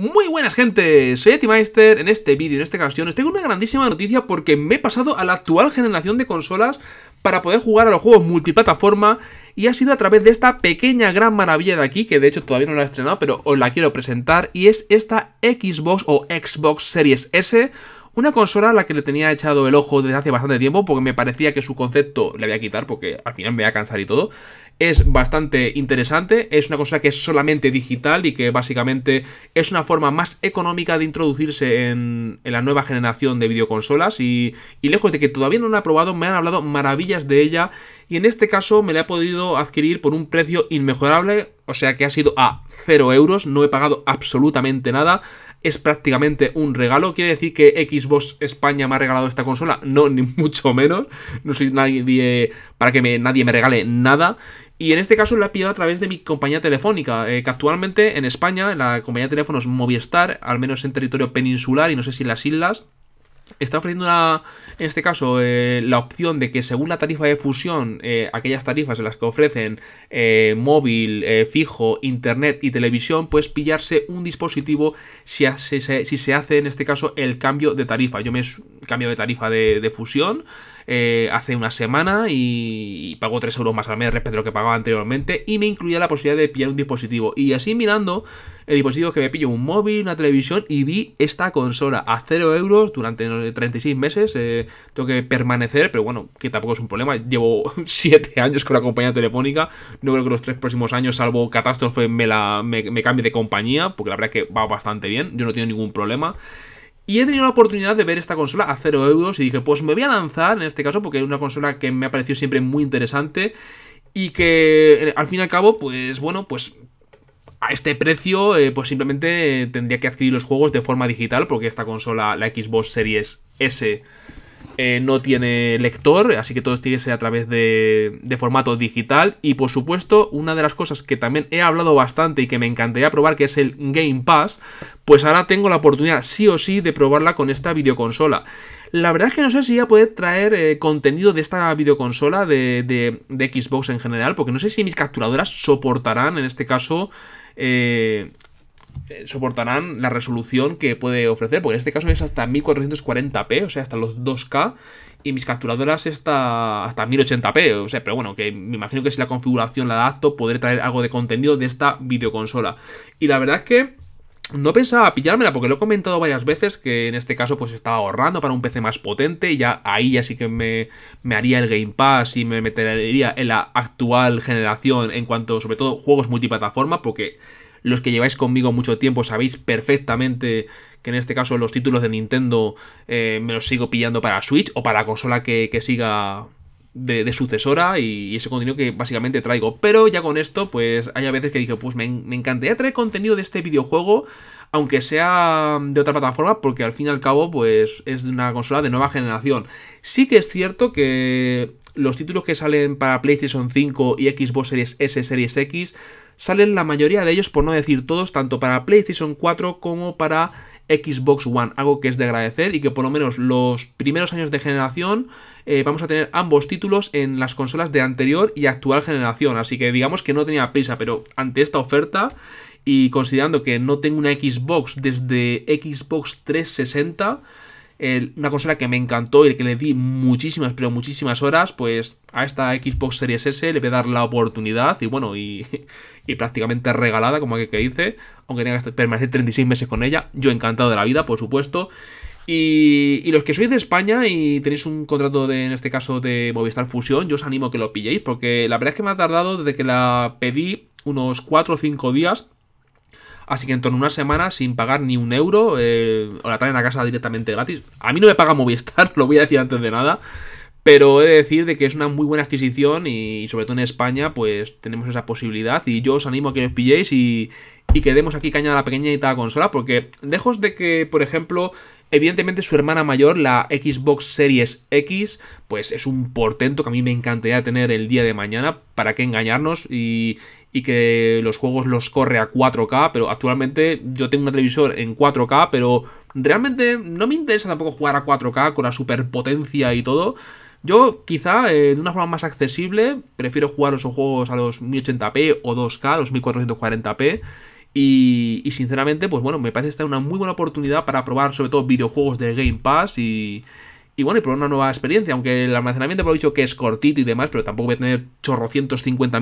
Muy buenas gente, soy Etimeister, en este vídeo, en esta ocasión, os tengo una grandísima noticia porque me he pasado a la actual generación de consolas para poder jugar a los juegos multiplataforma y ha sido a través de esta pequeña gran maravilla de aquí, que de hecho todavía no la he estrenado, pero os la quiero presentar, y es esta Xbox o Xbox Series S, una consola a la que le tenía echado el ojo desde hace bastante tiempo porque me parecía que su concepto le voy a quitar porque al final me voy a cansar y todo es bastante interesante, es una cosa que es solamente digital y que básicamente es una forma más económica de introducirse en, la nueva generación de videoconsolas y, lejos de que todavía no la he probado, me han hablado maravillas de ella y en este caso me la he podido adquirir por un precio inmejorable, o sea que ha sido a 0 euros, no he pagado absolutamente nada, es prácticamente un regalo. ¿Quiere decir que Xbox España me ha regalado esta consola? No, ni mucho menos. No soy nadie para que nadie me regale nada. Y en este caso la he pillado a través de mi compañía telefónica, eh, que actualmente en España, la compañía de teléfonos Movistar, al menos en territorio peninsular y no sé si en las islas, está ofreciendo en este caso eh, la opción de que según la tarifa de fusión, eh, aquellas tarifas en las que ofrecen eh, móvil, fijo, internet y televisión, pues pillarse un dispositivo si, si, se hace en este caso el cambio de tarifa. Yo me cambio de tarifa de, fusión eh, hace una semana y, pago pagó 3 euros más al mes respecto a lo que pagaba anteriormente y me incluía la posibilidad de pillar un dispositivo. Y así mirando el dispositivo que me pillo, un móvil, una televisión y vi esta consola a 0 euros durante 36 meses. Eh, tengo que permanecer, pero bueno, que tampoco es un problema. Llevo 7 años con la compañía telefónica. No creo que los 3 próximos años, salvo catástrofe, me, la, me cambie de compañía, porque la verdad es que va bastante bien. Yo no tengo ningún problema. Y he tenido la oportunidad de ver esta consola a 0 euros y dije, pues me voy a lanzar en este caso porque es una consola que me ha parecido siempre muy interesante y que eh, al fin y al cabo, pues bueno, pues a este precio, eh, pues simplemente tendría que adquirir los juegos de forma digital porque esta consola, la Xbox Series S, eh, no tiene lector, así que todo tiene que ser a través de, formato digital. Y por supuesto, una de las cosas que también he hablado bastante y que me encantaría probar, que es el Game Pass, pues ahora tengo la oportunidad sí o sí de probarla con esta videoconsola. La verdad es que no sé si ya puede traer eh, contenido de esta videoconsola, de, Xbox en general, porque no sé si mis capturadoras soportarán, en este caso, eh, eh, soportarán la resolución que puede ofrecer, porque en este caso es hasta 1440p, o sea, hasta los 2K, y mis capturadoras está hasta 1080p, o sea, pero bueno, que me imagino que si la configuración la adapto, podré traer algo de contenido de esta videoconsola. Y la verdad es que... No pensaba pillármela porque lo he comentado varias veces que en este caso pues estaba ahorrando para un PC más potente y ya ahí ya sí que me, me haría el Game Pass y me metería en la actual generación en cuanto sobre todo juegos multiplataforma porque los que lleváis conmigo mucho tiempo sabéis perfectamente que en este caso los títulos de Nintendo eh, me los sigo pillando para Switch o para la consola que, siga de, sucesora y, ese contenido que básicamente traigo. Pero ya con esto, pues hay a veces que digo, pues me, encantaría traer contenido de este videojuego, aunque sea de otra plataforma, porque al fin y al cabo, pues es de una consola de nueva generación. Sí que es cierto que los títulos que salen para PlayStation 5 y Xbox Series S, Series X, salen la mayoría de ellos, por no decir todos, tanto para PlayStation 4 como para Xbox One, algo que es de agradecer y que por lo menos los primeros años de generación eh, vamos a tener ambos títulos en las consolas de anterior y actual generación, así que digamos que no tenía prisa, pero ante esta oferta y considerando que no tengo una Xbox desde Xbox 360, una consola que me encantó y que le di muchísimas, pero muchísimas horas, pues a esta Xbox Series S le voy a dar la oportunidad y bueno, y, prácticamente regalada, como aquí que dice, aunque tenga que permanecer 36 meses con ella, yo encantado de la vida, por supuesto. Y, los que sois de España y tenéis un contrato de, en este caso, de Movistar Fusión, yo os animo a que lo pilléis, porque la verdad es que me ha tardado desde que la pedí unos 4 o 5 días Así que en torno a una semana, sin pagar ni un euro, eh, la traen a casa directamente gratis. A mí no me paga Movistar, lo voy a decir antes de nada. Pero he de decir de que es una muy buena adquisición y, sobre todo en España, pues tenemos esa posibilidad. Y yo os animo a que os pilléis y, y que aquí caña a la pequeñita consola. Porque lejos de que, por ejemplo, Evidentemente su hermana mayor, la Xbox Series X, pues es un portento que a mí me encantaría tener el día de mañana, para qué engañarnos y, que los juegos los corre a 4K, pero actualmente yo tengo un televisor en 4K, pero realmente no me interesa tampoco jugar a 4K con la superpotencia y todo. Yo quizá eh, de una forma más accesible prefiero jugar los juegos a los 1080p o 2K, los 1440p. Y, sinceramente, pues bueno, me parece esta una muy buena oportunidad para probar sobre todo videojuegos de Game Pass y, y bueno, y por una nueva experiencia, aunque el almacenamiento por lo dicho que es cortito y demás, pero tampoco voy a tener chorrocientos cincuenta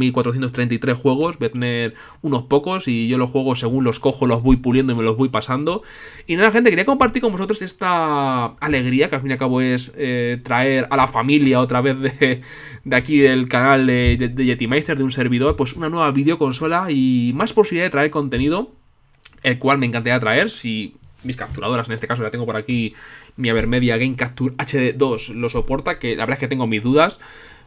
juegos, voy a tener unos pocos y yo los juego según los cojo, los voy puliendo y me los voy pasando. Y nada, gente, quería compartir con vosotros esta alegría que al fin y al cabo es eh, traer a la familia otra vez de, aquí del canal de, de, de Yetimeister, de un servidor, pues una nueva videoconsola y más posibilidad de traer contenido el cual me encantaría traer. Si mis capturadoras, en este caso ya tengo por aquí mi Avermedia Game Capture HD2 lo soporta, que la verdad es que tengo mis dudas.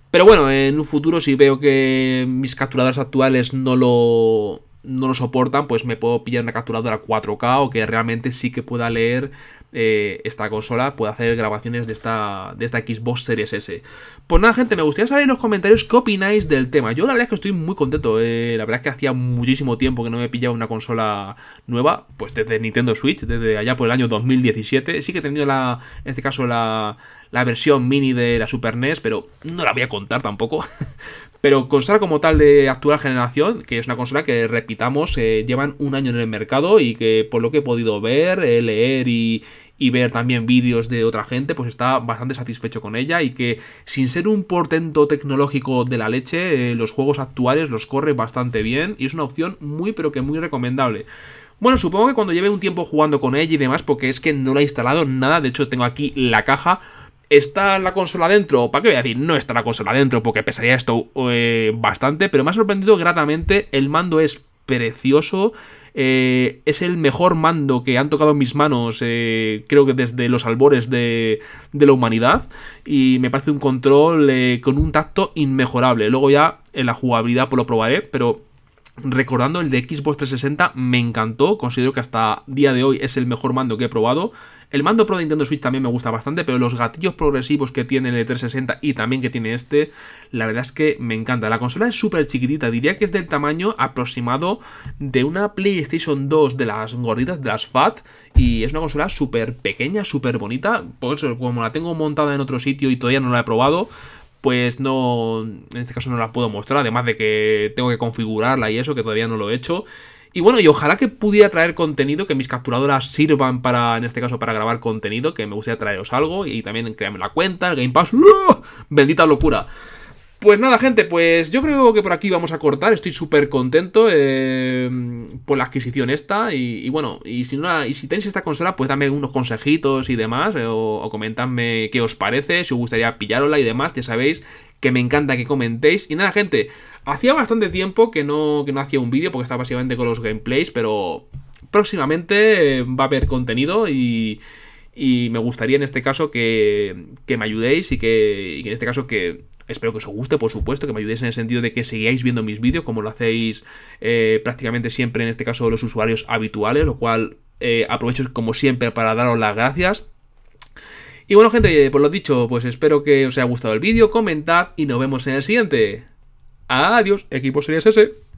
Pero bueno, en un futuro si veo que mis capturadoras actuales no lo no lo soportan, pues me puedo pillar una capturadora 4K o que realmente sí que pueda leer eh, esta consola, pueda hacer grabaciones de esta, de esta Xbox Series S. Pues nada, gente, me gustaría saber en los comentarios qué opináis del tema. Yo la verdad es que estoy muy contento. Eh, la verdad es que hacía muchísimo tiempo que no me pillaba una consola nueva, pues desde Nintendo Switch, desde allá por el año 2017. Sí que he tenido la, en este caso la, la versión mini de la Super NES, pero no la voy a contar tampoco. Pero consola como tal de actual generación, que es una consola que, repitamos, eh, llevan un año en el mercado y que por lo que he podido ver, eh, leer y, ver también vídeos de otra gente, pues está bastante satisfecho con ella y que sin ser un portento tecnológico de la leche, eh, los juegos actuales los corre bastante bien y es una opción muy pero que muy recomendable. Bueno, supongo que cuando lleve un tiempo jugando con ella y demás, porque es que no la he instalado nada, de hecho tengo aquí la caja, ¿Está la consola dentro? ¿Para qué voy a decir? No está la consola dentro porque pesaría esto eh, bastante, pero me ha sorprendido gratamente. El mando es precioso. Eh, es el mejor mando que han tocado mis manos, eh, creo que desde los albores de, la humanidad. Y me parece un control con un tacto inmejorable. Luego ya en la jugabilidad pues lo probaré, pero Recordando el de Xbox 360 me encantó, considero que hasta día de hoy es el mejor mando que he probado. El mando Pro de Nintendo Switch también me gusta bastante, pero los gatillos progresivos que tiene el de 360 y también que tiene este, la verdad es que me encanta. La consola es súper chiquitita, diría que es del tamaño aproximado de una PlayStation 2 de las gorditas, de las Fat, y es una consola súper pequeña, súper bonita. Por eso, como la tengo montada en otro sitio y todavía no la he probado, pues no, en este caso no la puedo mostrar, además de que tengo que configurarla y eso, que todavía no lo he hecho. Y bueno, y ojalá que pudiera traer contenido, que mis capturadoras sirvan para, en este caso, para grabar contenido, que me gustaría traeros algo, y también crearme la cuenta, el Game Pass, ¡uh! bendita locura. Pues nada, gente, pues yo creo que por aquí vamos a cortar. Estoy súper contento em, por la adquisición esta. Y, bueno, y si, tenéis esta consola, pues dame unos consejitos y demás. Eh, o, comentadme qué os parece, si os gustaría pillarosla y demás. Ya sabéis que me encanta que comentéis. Y nada, gente, hacía bastante tiempo que no, que no hacía un vídeo porque estaba básicamente con los gameplays. Pero próximamente eh, va a haber contenido y... Y me gustaría en este caso que, me ayudéis y y que en este caso que, Espero que os guste, por supuesto, que me ayudéis en el sentido de que seguíais viendo mis vídeos, como lo hacéis eh, prácticamente siempre, en este caso los usuarios habituales, lo cual eh, aprovecho como siempre para daros las gracias. Y bueno, gente, eh, por lo dicho, pues espero que os haya gustado el vídeo, comentad y nos vemos en el siguiente. Adiós, equipo Series S.